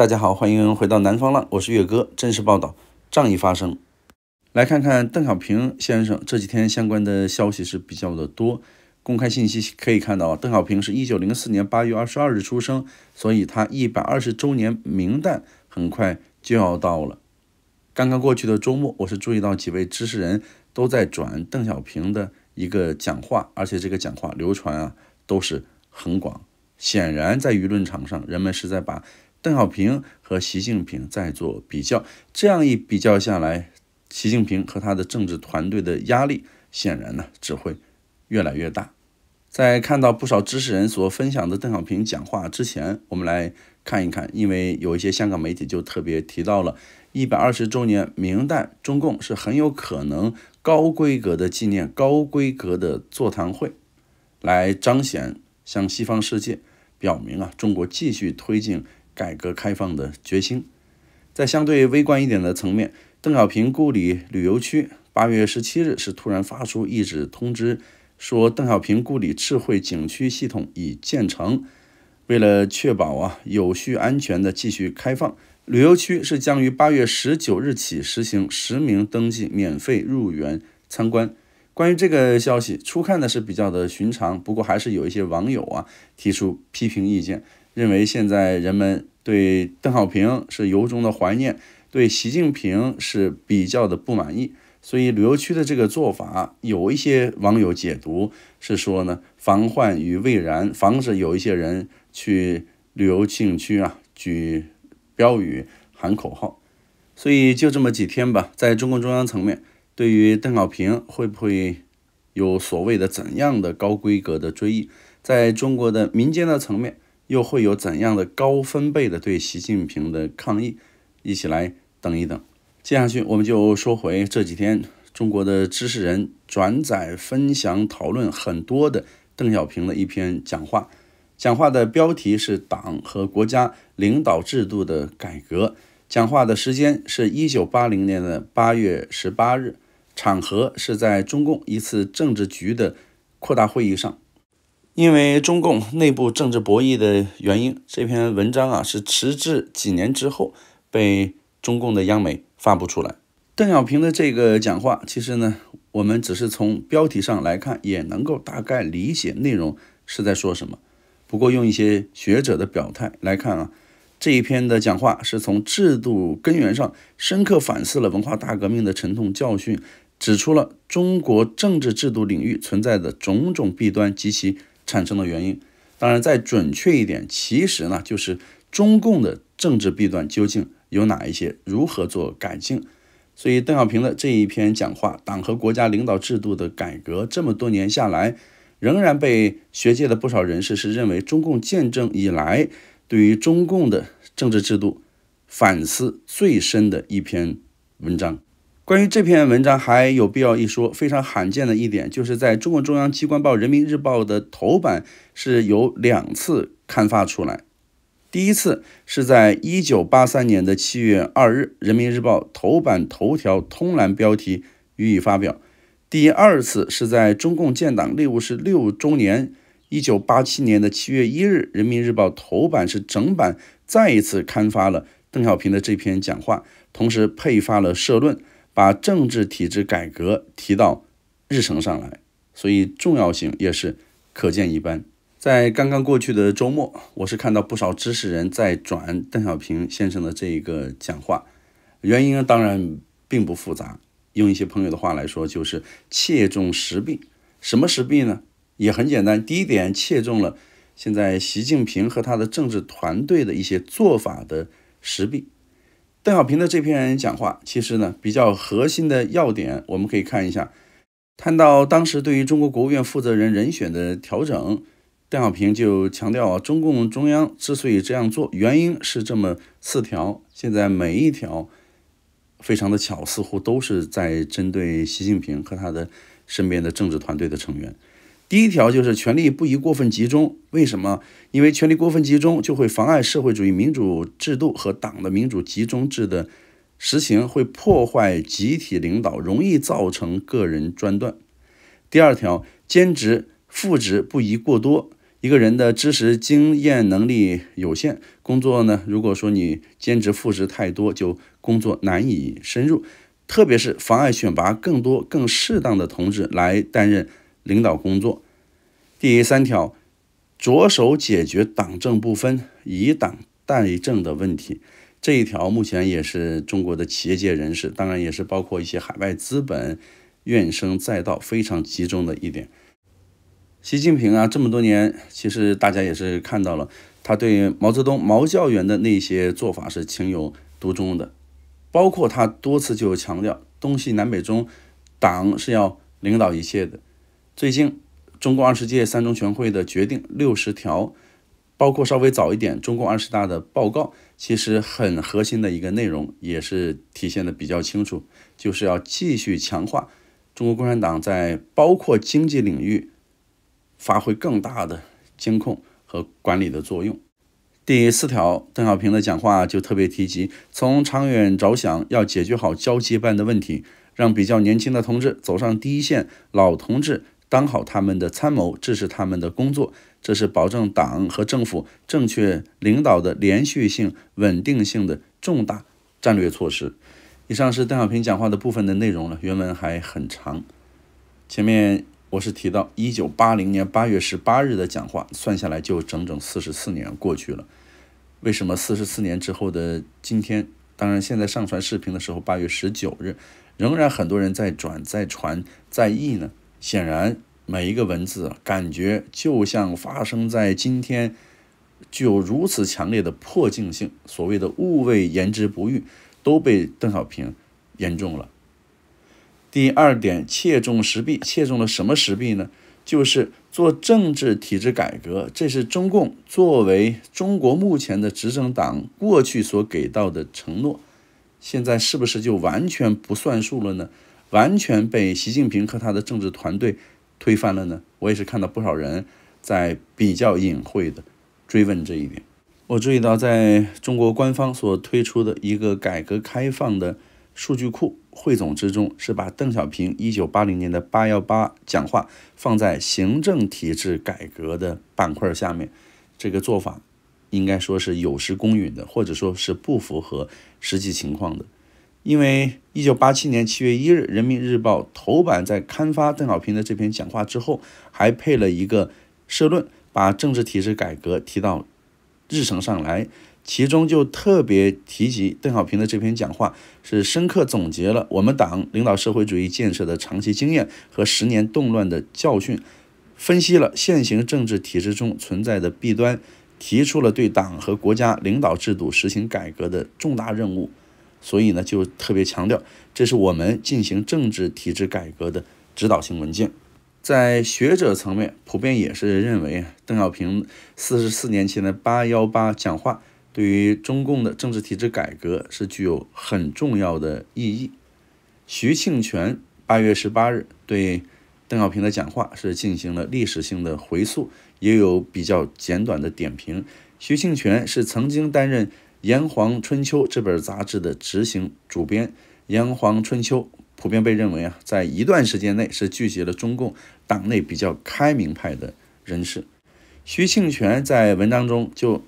大家好，欢迎回到南方了，我是岳哥，真实报道，仗义发声。来看看邓小平先生这几天相关的消息是比较的多。公开信息可以看到，邓小平是一九零四年八月二十二日出生，所以他一百二十周年名单很快就要到了。刚刚过去的周末，我是注意到几位知识人都在转邓小平的一个讲话，而且这个讲话流传啊都是很广。显然，在舆论场上，人们是在把。邓小平和习近平在做比较，这样一比较下来，习近平和他的政治团队的压力显然呢只会越来越大。在看到不少知识人所分享的邓小平讲话之前，我们来看一看，因为有一些香港媒体就特别提到了一百二十周年，明代中共是很有可能高规格的纪念、高规格的座谈会，来彰显向西方世界表明啊，中国继续推进。改革开放的决心，在相对微观一点的层面，邓小平故里旅游区八月十七日是突然发出一纸通知，说邓小平故里智慧景区系统已建成，为了确保啊有序安全的继续开放，旅游区是将于八月十九日起实行实名登记、免费入园参观。关于这个消息，初看呢是比较的寻常，不过还是有一些网友啊提出批评意见。认为现在人们对邓小平是由衷的怀念，对习近平是比较的不满意，所以旅游区的这个做法，有一些网友解读是说呢，防患于未然，防止有一些人去旅游景区啊举标语喊口号，所以就这么几天吧，在中共中央层面，对于邓小平会不会有所谓的怎样的高规格的追忆，在中国的民间的层面。又会有怎样的高分贝的对习近平的抗议？一起来等一等。接下去我们就说回这几天中国的知识人转载、分享、讨论很多的邓小平的一篇讲话。讲话的标题是《党和国家领导制度的改革》，讲话的时间是一九八零年的八月十八日，场合是在中共一次政治局的扩大会议上。因为中共内部政治博弈的原因，这篇文章啊是迟至几年之后被中共的央媒发布出来。邓小平的这个讲话，其实呢，我们只是从标题上来看，也能够大概理解内容是在说什么。不过，用一些学者的表态来看啊，这一篇的讲话是从制度根源上深刻反思了文化大革命的沉痛教训，指出了中国政治制度领域存在的种种弊端及其。产生的原因，当然再准确一点，其实呢就是中共的政治弊端究竟有哪一些，如何做改进。所以邓小平的这一篇讲话，《党和国家领导制度的改革》，这么多年下来，仍然被学界的不少人士是认为中共建政以来，对于中共的政治制度反思最深的一篇文章。关于这篇文章还有必要一说，非常罕见的一点就是，在中共中央机关报《人民日报》的头版是有两次刊发出来。第一次是在一九八三年的七月二日，《人民日报》头版头条通栏标题予以发表。第二次是在中共建党六十六周年，一九八七年的七月一日，《人民日报》头版是整版再一次刊发了邓小平的这篇讲话，同时配发了社论。把政治体制改革提到日程上来，所以重要性也是可见一斑。在刚刚过去的周末，我是看到不少知识人在转邓小平先生的这一个讲话，原因当然并不复杂。用一些朋友的话来说，就是切中时弊。什么时弊呢？也很简单，第一点切中了现在习近平和他的政治团队的一些做法的时弊。邓小平的这篇讲话，其实呢比较核心的要点，我们可以看一下。谈到当时对于中国国务院负责人人选的调整，邓小平就强调，中共中央之所以这样做，原因是这么四条。现在每一条非常的巧，似乎都是在针对习近平和他的身边的政治团队的成员。第一条就是权力不宜过分集中，为什么？因为权力过分集中就会妨碍社会主义民主制度和党的民主集中制的实行，会破坏集体领导，容易造成个人专断。第二条，兼职副职不宜过多。一个人的知识、经验、能力有限，工作呢，如果说你兼职副职太多，就工作难以深入，特别是妨碍选拔更多更适当的同志来担任。领导工作。第三条，着手解决党政不分、以党代政的问题。这一条目前也是中国的企业界人士，当然也是包括一些海外资本，怨声载道，非常集中的一点。习近平啊，这么多年，其实大家也是看到了，他对毛泽东、毛教员的那些做法是情有独钟的，包括他多次就强调东西南北中，党是要领导一切的。最近，中共二十届三中全会的决定六十条，包括稍微早一点中共二十大的报告，其实很核心的一个内容也是体现的比较清楚，就是要继续强化中国共产党在包括经济领域发挥更大的监控和管理的作用。第四条，邓小平的讲话就特别提及，从长远着想要解决好交接班的问题，让比较年轻的同志走上第一线，老同志。当好他们的参谋，支持他们的工作，这是保证党和政府正确领导的连续性、稳定性的重大战略措施。以上是邓小平讲话的部分的内容了，原文还很长。前面我是提到1980年8月18日的讲话，算下来就整整44年过去了。为什么44年之后的今天，当然现在上传视频的时候，8月19日，仍然很多人在转、在传、在译呢？显然，每一个文字感觉就像发生在今天，具有如此强烈的破镜性。所谓的“勿谓言之不预”，都被邓小平言中了。第二点，切中时弊，切中了什么时弊呢？就是做政治体制改革。这是中共作为中国目前的执政党过去所给到的承诺，现在是不是就完全不算数了呢？完全被习近平和他的政治团队推翻了呢？我也是看到不少人在比较隐晦的追问这一点。我注意到，在中国官方所推出的一个改革开放的数据库汇总之中，是把邓小平1980年的“八幺八”讲话放在行政体制改革的板块下面。这个做法应该说是有失公允的，或者说是不符合实际情况的。因为1987年7月1日，《人民日报》头版在刊发邓小平的这篇讲话之后，还配了一个社论，把政治体制改革提到日程上来。其中就特别提及邓小平的这篇讲话，是深刻总结了我们党领导社会主义建设的长期经验和十年动乱的教训，分析了现行政治体制中存在的弊端，提出了对党和国家领导制度实行改革的重大任务。所以呢，就特别强调，这是我们进行政治体制改革的指导性文件。在学者层面，普遍也是认为，邓小平四十四年前的“八幺八”讲话，对于中共的政治体制改革是具有很重要的意义。徐庆全八月十八日对邓小平的讲话是进行了历史性的回溯，也有比较简短的点评。徐庆全是曾经担任。《炎黄春秋》这本杂志的执行主编《炎黄春秋》普遍被认为啊，在一段时间内是聚集了中共党内比较开明派的人士。徐庆泉在文章中就，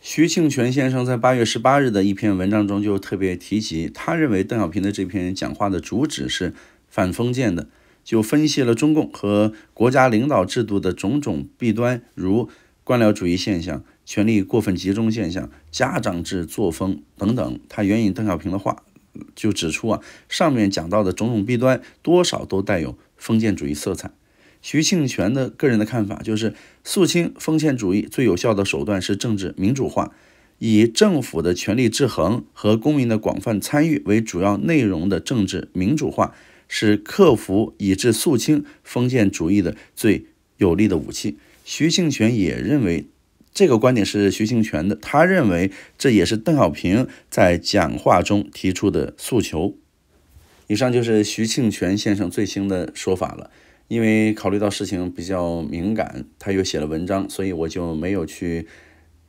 徐庆泉先生在八月十八日的一篇文章中就特别提及，他认为邓小平的这篇讲话的主旨是反封建的，就分析了中共和国家领导制度的种种弊端，如官僚主义现象。权力过分集中现象、家长制作风等等，他援引邓小平的话，就指出啊，上面讲到的种种弊端，多少都带有封建主义色彩。徐庆全的个人的看法就是，肃清封建主义最有效的手段是政治民主化，以政府的权力制衡和公民的广泛参与为主要内容的政治民主化，是克服以致肃清封建主义的最有力的武器。徐庆全也认为。这个观点是徐庆全的，他认为这也是邓小平在讲话中提出的诉求。以上就是徐庆全先生最新的说法了。因为考虑到事情比较敏感，他又写了文章，所以我就没有去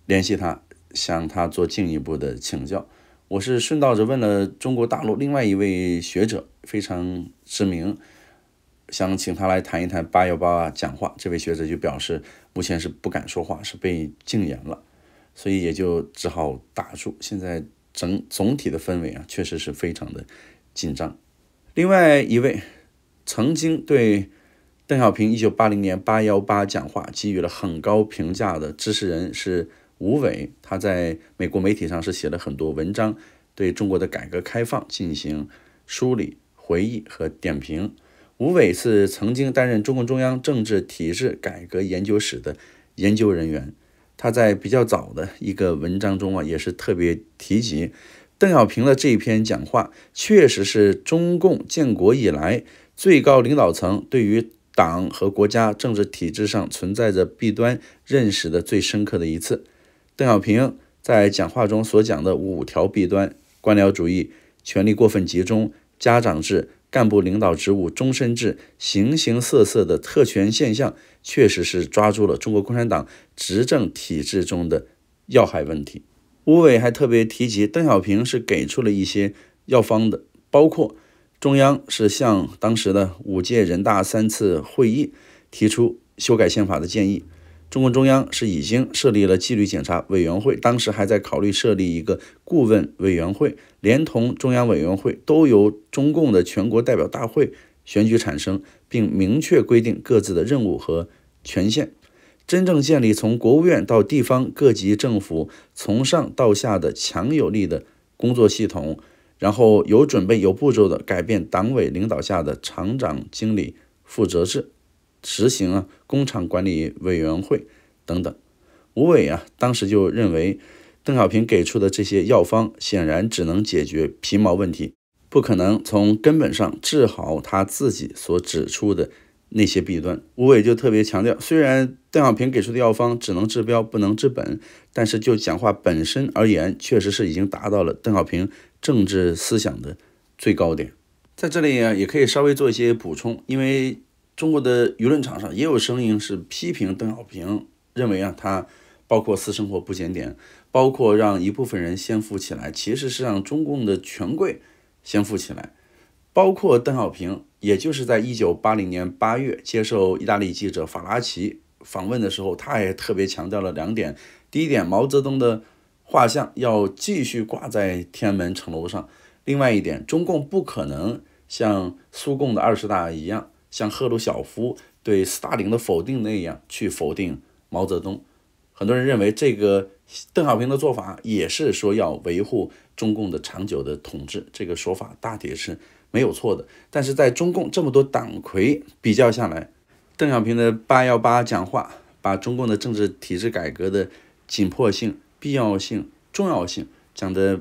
联系他，向他做进一步的请教。我是顺道着问了中国大陆另外一位学者，非常知名。想请他来谈一谈“八幺八”讲话，这位学者就表示，目前是不敢说话，是被禁言了，所以也就只好打住。现在整总体的氛围啊，确实是非常的紧张。另外一位曾经对邓小平一九八零年“八幺八”讲话给予了很高评价的知识人是吴伟，他在美国媒体上是写了很多文章，对中国的改革开放进行梳理、回忆和点评。吴伟是曾经担任中共中央政治体制改革研究室的研究人员，他在比较早的一个文章中啊，也是特别提及邓小平的这一篇讲话，确实是中共建国以来最高领导层对于党和国家政治体制上存在着弊端认识的最深刻的一次。邓小平在讲话中所讲的五条弊端：官僚主义、权力过分集中、家长制。干部领导职务终身制、形形色色的特权现象，确实是抓住了中国共产党执政体制中的要害问题。吴伟还特别提及，邓小平是给出了一些药方的，包括中央是向当时的五届人大三次会议提出修改宪法的建议。中共中央是已经设立了纪律检查委员会，当时还在考虑设立一个顾问委员会，连同中央委员会都由中共的全国代表大会选举产生，并明确规定各自的任务和权限，真正建立从国务院到地方各级政府从上到下的强有力的工作系统，然后有准备、有步骤地改变党委领导下的厂长经理负责制。实行啊，工厂管理委员会等等。吴伟啊，当时就认为邓小平给出的这些药方，显然只能解决皮毛问题，不可能从根本上治好他自己所指出的那些弊端。吴伟就特别强调，虽然邓小平给出的药方只能治标，不能治本，但是就讲话本身而言，确实是已经达到了邓小平政治思想的最高点。在这里啊，也可以稍微做一些补充，因为。中国的舆论场上也有声音是批评邓小平，认为啊，他包括私生活不检点，包括让一部分人先富起来，其实是让中共的权贵先富起来。包括邓小平，也就是在1980年8月接受意大利记者法拉奇访问的时候，他也特别强调了两点：第一点，毛泽东的画像要继续挂在天安门城楼上；另外一点，中共不可能像苏共的二十大一样。像赫鲁晓夫对斯大林的否定那样去否定毛泽东，很多人认为这个邓小平的做法也是说要维护中共的长久的统治，这个说法大体是没有错的。但是在中共这么多党魁比较下来，邓小平的八幺八讲话把中共的政治体制改革的紧迫性、必要性、重要性讲的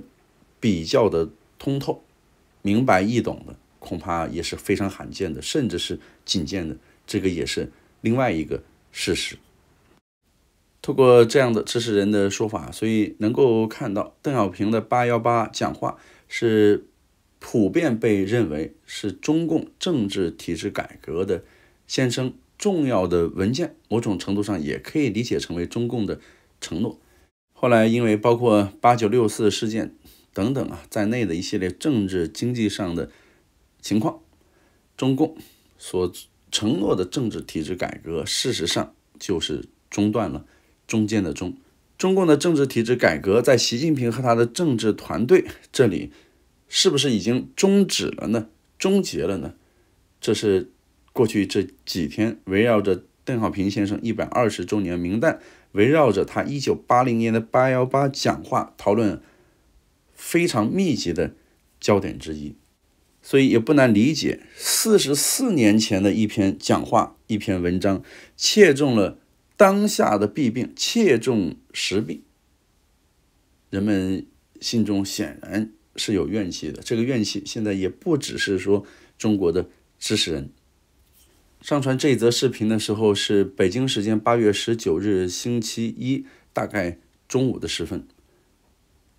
比较的通透、明白易懂的。恐怕也是非常罕见的，甚至是仅见的。这个也是另外一个事实。透过这样的知识人的说法，所以能够看到邓小平的“八幺八”讲话是普遍被认为是中共政治体制改革的先声，重要的文件，某种程度上也可以理解成为中共的承诺。后来因为包括“八九六四”事件等等啊在内的一系列政治经济上的。情况，中共所承诺的政治体制改革，事实上就是中断了中间的中。中共的政治体制改革，在习近平和他的政治团队这里，是不是已经终止了呢？终结了呢？这是过去这几天围绕着邓小平先生一百二十周年、名单，围绕着他一九八零年的八幺八讲话讨论非常密集的焦点之一。所以也不难理解，四十四年前的一篇讲话、一篇文章，切中了当下的弊病，切中时弊。人们心中显然是有怨气的。这个怨气现在也不只是说中国的知识人。上传这则视频的时候是北京时间八月十九日星期一，大概中午的时分，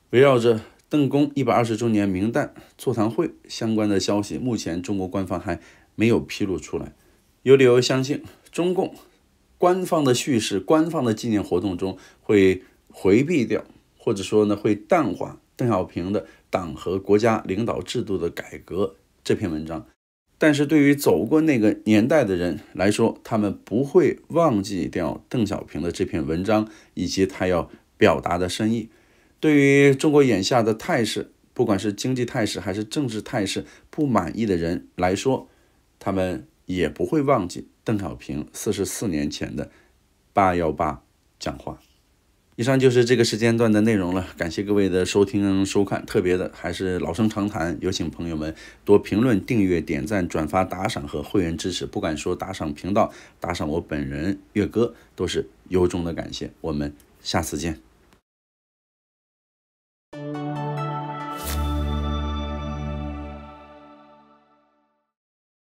围绕着。邓公一百二十周年名单座谈会相关的消息，目前中国官方还没有披露出来。有理由相信，中共官方的叙事、官方的纪念活动中会回避掉，或者说呢会淡化邓小平的《党和国家领导制度的改革》这篇文章。但是对于走过那个年代的人来说，他们不会忘记掉邓小平的这篇文章以及他要表达的深意。对于中国眼下的态势，不管是经济态势还是政治态势不满意的人来说，他们也不会忘记邓小平四十四年前的八幺八讲话。以上就是这个时间段的内容了，感谢各位的收听收看。特别的还是老生常谈，有请朋友们多评论、订阅、点赞、转发、打赏和会员支持。不敢说打赏频道，打赏我本人月哥都是由衷的感谢。我们下次见。